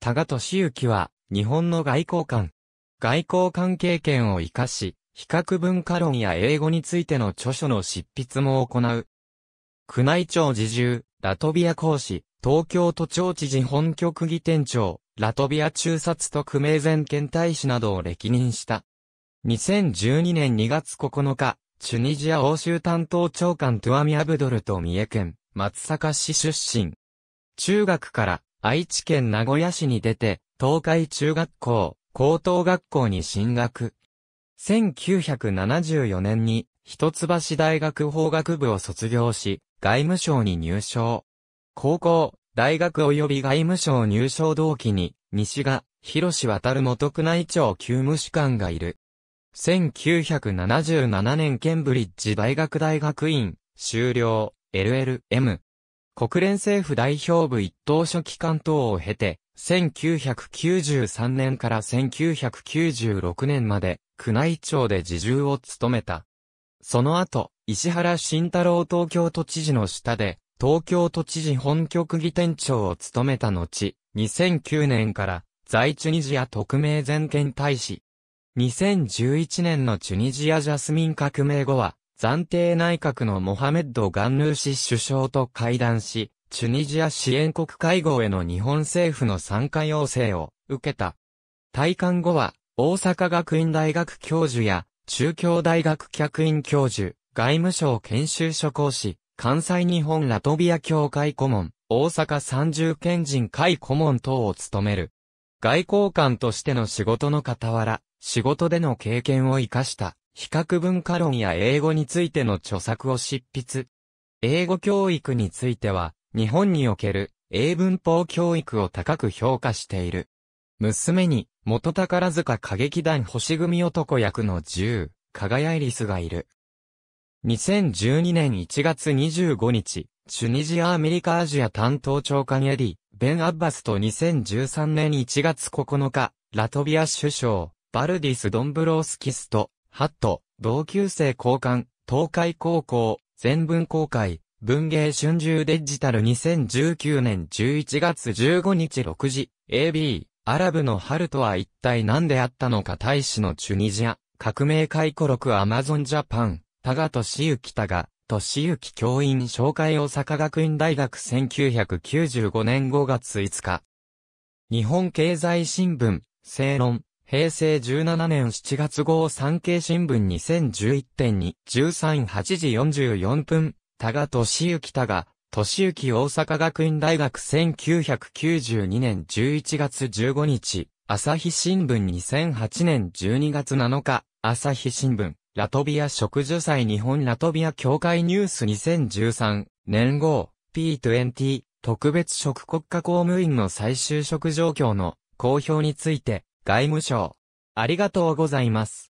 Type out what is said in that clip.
多賀俊幸は、日本の外交官。外交官経験を活かし、比較文化論や英語についての著書の執筆も行う。宮内庁自重、ラトビア講師、東京都庁知事本局議店長、ラトビア中殺特命全検大使などを歴任した。2012年2月9日、チュニジア欧州担当長官トゥアミ・アブドルと三重県、松阪市出身。中学から愛知県名古屋市に出て、東海中学校、高等学校に進学。1974年に、一橋大学法学部を卒業し、外務省に入省。高校、大学及び外務省入省同期に、西賀、広渡元宮内庁旧務士官がいる。1977年ケンブリッジ大学大学院、修了、LLM。国連政府代表部一等書記官等を経て、1993年から1996年まで、宮内庁で自重を務めた。その後、石原慎太郎東京都知事の下で、東京都知事本局議店長を務めた後、2009年から、在チュニジア特命全権大使。2011年のチュニジアジャスミン革命後は、暫定内閣のモハメッド・ガンヌーシ首相と会談し、チュニジア支援国会合への日本政府の参加要請を受けた。退官後は、大阪学院大学教授や、中京大学客員教授、外務省研修所講師、関西日本ラトビア協会顧問、大阪三重県人会顧問等を務める。外交官としての仕事の傍ら、仕事での経験を活かした比較文化論や英語についての著作を執筆。英語教育については、日本における英文法教育を高く評価している。娘に、元宝塚歌劇団星組男役の銃、輝いリスがいる。2012年1月25日、チュニジア・アメリカ・アジア担当長官エディ、ベン・アッバスと2013年1月9日、ラトビア首相、バルディス・ドンブロースキスと、ハット、同級生交換、東海高校、全文公開、文芸春秋デジタル2019年11月15日6時、AB、アラブの春とは一体何であったのか大使のチュニジア、革命回顧録アマゾンジャパン、タガトシユキタガ、トシユキ教員紹介大阪学院大学1995年5月5日。日本経済新聞、正論、平成17年7月号産経新聞2011.2、13 8時44分、多賀俊幸多賀、俊幸大阪学院大学1992年11月15日、朝日新聞2008年12月7日、朝日新聞、ラトビア植樹祭日本ラトビア協会ニュース2013、年号、P20、特別職国家公務員の最終職状況の公表について、外務省。ありがとうございます。